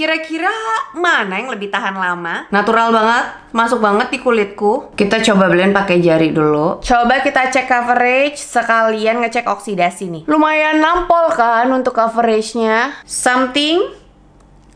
Kira-kira mana yang lebih tahan lama? Natural banget, masuk banget di kulitku. Kita coba blend pakai jari dulu. Coba kita cek coverage sekalian ngecek oksidasi nih. Lumayan nampol kan untuk coveragenya. Something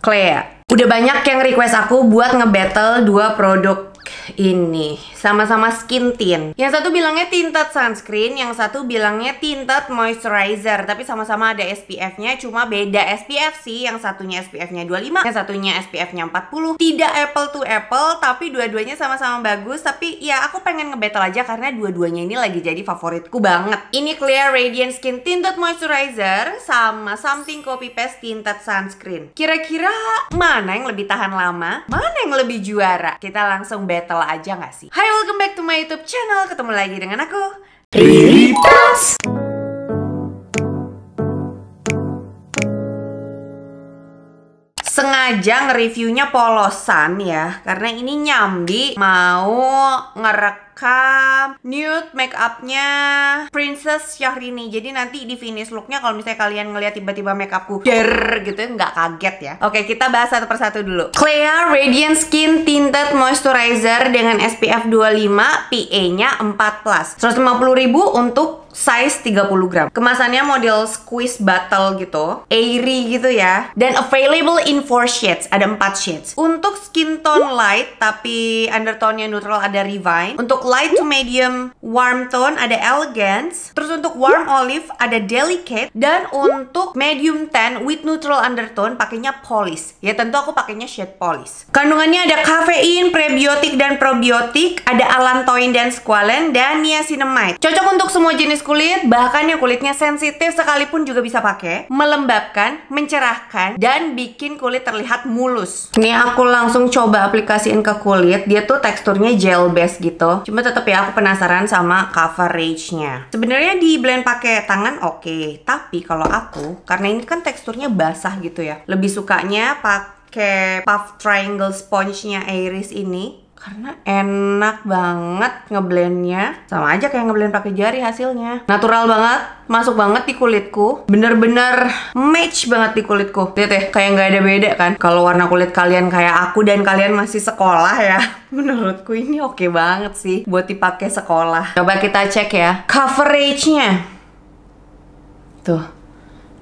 clear. Udah banyak yang request aku buat ngebattle dua produk ini sama-sama skin tint. Yang satu bilangnya tinted sunscreen, yang satu bilangnya tinted moisturizer, tapi sama-sama ada SPF-nya, cuma beda SPF sih. Yang satunya SPF-nya 25, yang satunya SPF-nya 40. Tidak apple to apple, tapi dua-duanya sama-sama bagus, tapi ya aku pengen ngebattle aja karena dua-duanya ini lagi jadi favoritku banget. Ini Clear Radiant Skin Tinted Moisturizer sama Something Copy Paste Tinted Sunscreen. Kira-kira mana mana yang lebih tahan lama, mana yang lebih juara. Kita langsung battle aja nggak sih? Hai, welcome back to my YouTube channel. Ketemu lagi dengan aku, Riritas. sengaja nge-reviewnya polosan ya karena ini nyambi mau ngerek rekam nude makeupnya Princess Syahrini. Jadi nanti di finish looknya kalau misalnya kalian ngeliat tiba-tiba makeupku upku der gitu nggak kaget ya. Oke kita bahas satu persatu dulu. Clear Radiant Skin Tinted Moisturizer dengan SPF 25 PA-nya 4 plus. 150 ribu untuk size 30 gram. Kemasannya model squeeze bottle gitu, airy gitu ya. Dan available in 4 shades, ada 4 shades. Untuk skin tone light tapi undertone-nya neutral ada Revine. Untuk light to medium warm tone ada elegance. Terus untuk warm olive ada delicate. Dan untuk medium tan with neutral undertone pakainya polish. Ya tentu aku pakainya shade polish. Kandungannya ada kafein, prebiotik dan probiotik. Ada allantoin dan squalene dan niacinamide. Cocok untuk semua jenis kulit. Bahkan yang kulitnya sensitif sekalipun juga bisa pakai. Melembabkan, mencerahkan, dan bikin kulit terlihat mulus. Ini aku langsung coba aplikasiin ke kulit. Dia tuh teksturnya gel base gitu. Cuma tetap ya aku penasaran sama coveragenya. Sebenarnya di blend pakai tangan oke, okay. tapi kalau aku karena ini kan teksturnya basah gitu ya, lebih sukanya pakai puff triangle sponge-nya Iris ini karena enak banget ngeblendnya sama aja kayak ngeblend pakai jari hasilnya natural banget masuk banget di kulitku bener-bener match banget di kulitku lihat ya kayak nggak ada beda kan kalau warna kulit kalian kayak aku dan kalian masih sekolah ya menurutku ini oke okay banget sih buat dipakai sekolah coba kita cek ya coveragenya tuh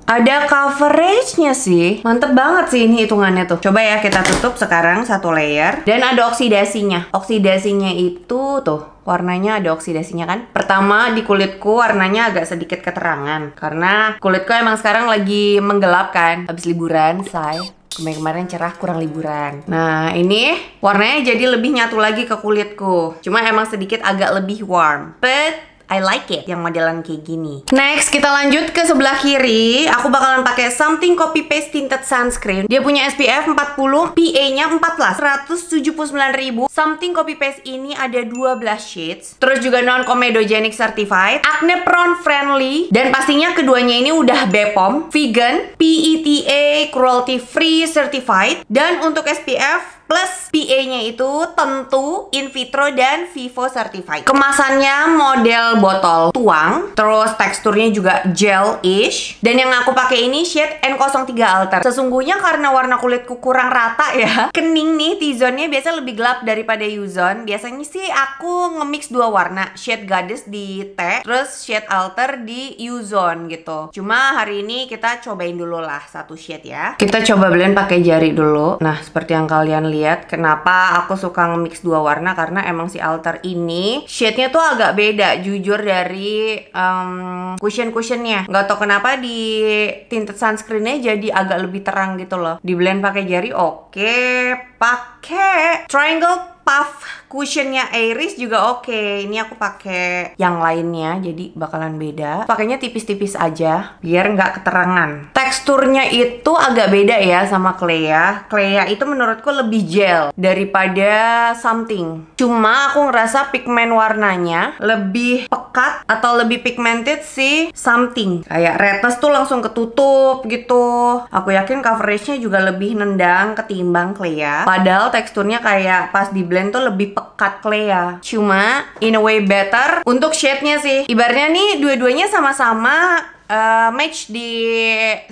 ada coveragenya sih. Mantep banget sih ini hitungannya tuh. Coba ya kita tutup sekarang satu layer. Dan ada oksidasinya. Oksidasinya itu tuh. Warnanya ada oksidasinya kan? Pertama di kulitku warnanya agak sedikit keterangan. Karena kulitku emang sekarang lagi menggelap kan. Habis liburan, say. Kemarin-kemarin cerah kurang liburan Nah ini warnanya jadi lebih nyatu lagi ke kulitku Cuma emang sedikit agak lebih warm But I like it yang modelan kayak gini. Next, kita lanjut ke sebelah kiri. Aku bakalan pakai Something Copy Paste Tinted Sunscreen. Dia punya SPF 40, PA-nya 14, 179.000. Something Copy Paste ini ada 12 shades. Terus juga non comedogenic certified, acne prone friendly, dan pastinya keduanya ini udah BPOM, vegan, PETA cruelty free certified, dan untuk SPF plus PA-nya itu tentu in vitro dan vivo certified. Kemasannya model botol tuang, terus teksturnya juga gel-ish. Dan yang aku pakai ini shade N03 Alter. Sesungguhnya karena warna kulitku kurang rata ya, kening nih T-zone-nya biasanya lebih gelap daripada U-zone. Biasanya sih aku nge-mix dua warna, shade Goddess di T, terus shade Alter di U-zone gitu. Cuma hari ini kita cobain dulu lah satu shade ya. Kita coba blend pakai jari dulu. Nah, seperti yang kalian lihat lihat kenapa aku suka nge-mix dua warna karena emang si alter ini shade-nya tuh agak beda jujur dari um, cushion-cushionnya nggak tau kenapa di tinted sunscreennya jadi agak lebih terang gitu loh di blend pakai jari oke okay. pakai triangle puff cushionnya Iris juga oke okay. ini aku pakai yang lainnya jadi bakalan beda pakainya tipis-tipis aja biar nggak keterangan teksturnya itu agak beda ya sama Clea. Clea itu menurutku lebih gel daripada something. Cuma aku ngerasa pigmen warnanya lebih pekat atau lebih pigmented sih something. Kayak redness tuh langsung ketutup gitu. Aku yakin coveragenya juga lebih nendang ketimbang Clea. Padahal teksturnya kayak pas di blend tuh lebih pekat Clea. Cuma in a way better untuk shade-nya sih. Ibaratnya nih dua-duanya sama-sama uh, match di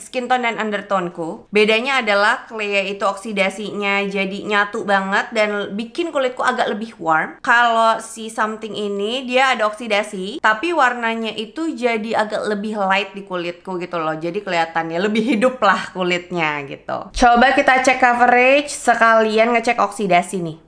skin tone dan undertone-ku. Bedanya adalah clay itu oksidasinya jadi nyatu banget dan bikin kulitku agak lebih warm. Kalau si something ini dia ada oksidasi, tapi warnanya itu jadi agak lebih light di kulitku gitu loh. Jadi kelihatannya lebih hidup lah kulitnya gitu. Coba kita cek coverage sekalian ngecek oksidasi nih.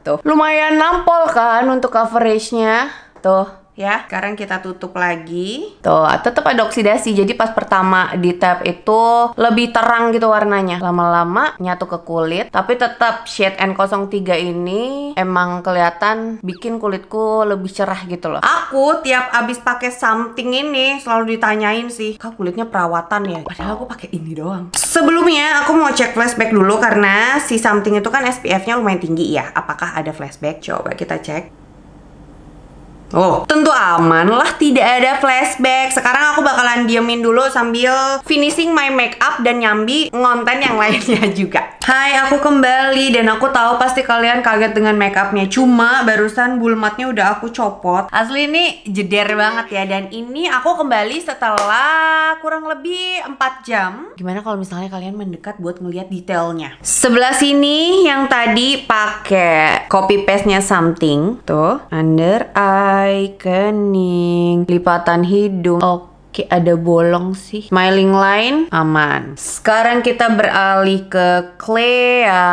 Tuh. Lumayan nampol kan untuk coveragenya. Tuh ya. Sekarang kita tutup lagi. Tuh, tetap ada oksidasi. Jadi pas pertama di tap itu lebih terang gitu warnanya. Lama-lama nyatu ke kulit, tapi tetap shade N03 ini emang kelihatan bikin kulitku lebih cerah gitu loh. Aku tiap abis pakai something ini selalu ditanyain sih, "Kak, kulitnya perawatan ya?" Padahal aku pakai ini doang. Sebelumnya aku mau cek flashback dulu karena si something itu kan SPF-nya lumayan tinggi ya. Apakah ada flashback? Coba kita cek. Oh, tentu aman lah, tidak ada flashback. Sekarang aku bakalan diemin dulu sambil finishing my makeup dan nyambi ngonten yang lainnya juga. Hai, aku kembali dan aku tahu pasti kalian kaget dengan makeupnya. Cuma barusan bulmatnya udah aku copot. Asli ini jeder banget ya. Dan ini aku kembali setelah kurang lebih 4 jam. Gimana kalau misalnya kalian mendekat buat ngeliat detailnya? Sebelah sini yang tadi pakai copy paste-nya something. Tuh, under eye, kening, lipatan hidung. Oke kayak ada bolong sih. Smiling line aman. Sekarang kita beralih ke clear ya.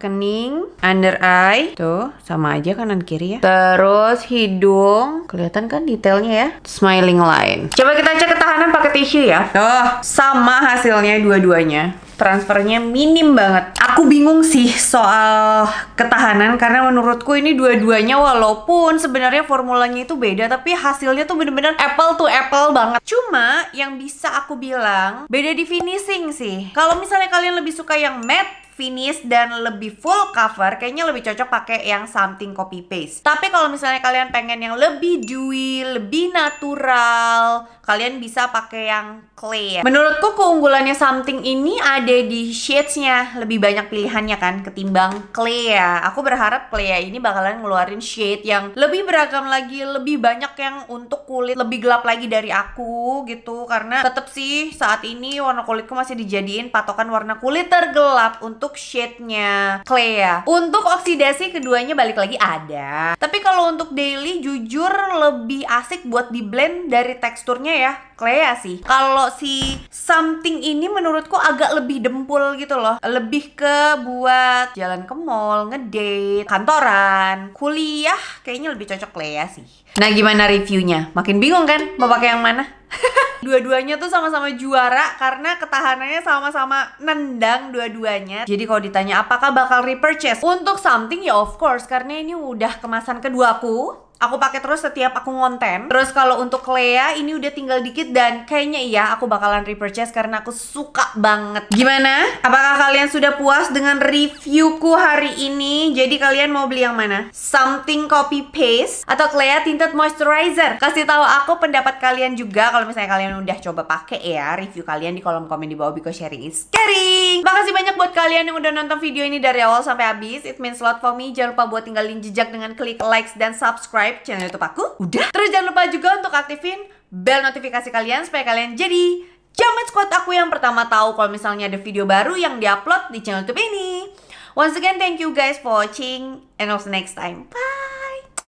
kening, under eye. Tuh, sama aja kanan kiri ya. Terus hidung, kelihatan kan detailnya ya? Smiling line. Coba kita cek ketahanan pakai tisu ya. Tuh, sama hasilnya dua-duanya transfernya minim banget. Aku bingung sih soal ketahanan karena menurutku ini dua-duanya walaupun sebenarnya formulanya itu beda tapi hasilnya tuh bener-bener apple to apple banget. Cuma yang bisa aku bilang beda di finishing sih. Kalau misalnya kalian lebih suka yang matte finish dan lebih full cover kayaknya lebih cocok pakai yang something copy paste. Tapi kalau misalnya kalian pengen yang lebih dewy, lebih natural, kalian bisa pakai yang clay. Ya. Menurutku keunggulannya something ini ada di shades-nya, lebih banyak pilihannya kan ketimbang clay ya. Aku berharap clay ya ini bakalan ngeluarin shade yang lebih beragam lagi, lebih banyak yang untuk kulit lebih gelap lagi dari aku gitu karena tetap sih saat ini warna kulitku masih dijadiin patokan warna kulit tergelap untuk untuk shade-nya clay Untuk oksidasi keduanya balik lagi ada. Tapi kalau untuk daily jujur lebih asik buat di blend dari teksturnya ya Clea sih. Kalau si something ini menurutku agak lebih dempul gitu loh. Lebih ke buat jalan ke mall, ngedate, kantoran, kuliah kayaknya lebih cocok Clea sih. Nah, gimana reviewnya? Makin bingung kan mau pakai yang mana? dua-duanya tuh sama-sama juara karena ketahanannya sama-sama nendang dua-duanya. Jadi kalau ditanya apakah bakal repurchase untuk something ya of course karena ini udah kemasan kedua aku aku pakai terus setiap aku ngonten. Terus kalau untuk Lea ini udah tinggal dikit dan kayaknya iya aku bakalan repurchase karena aku suka banget. Gimana? Apakah kalian sudah puas dengan reviewku hari ini? Jadi kalian mau beli yang mana? Something copy paste atau Lea tinted moisturizer? Kasih tahu aku pendapat kalian juga kalau misalnya kalian udah coba pakai ya review kalian di kolom komen di bawah because sharing is caring. Makasih banyak buat kalian yang udah nonton video ini dari awal sampai habis. It means a lot for me. Jangan lupa buat tinggalin jejak dengan klik likes dan subscribe subscribe channel YouTube aku. Udah? Terus jangan lupa juga untuk aktifin bell notifikasi kalian supaya kalian jadi Jamet Squad aku yang pertama tahu kalau misalnya ada video baru yang diupload di channel YouTube ini. Once again, thank you guys for watching and also next time. Bye!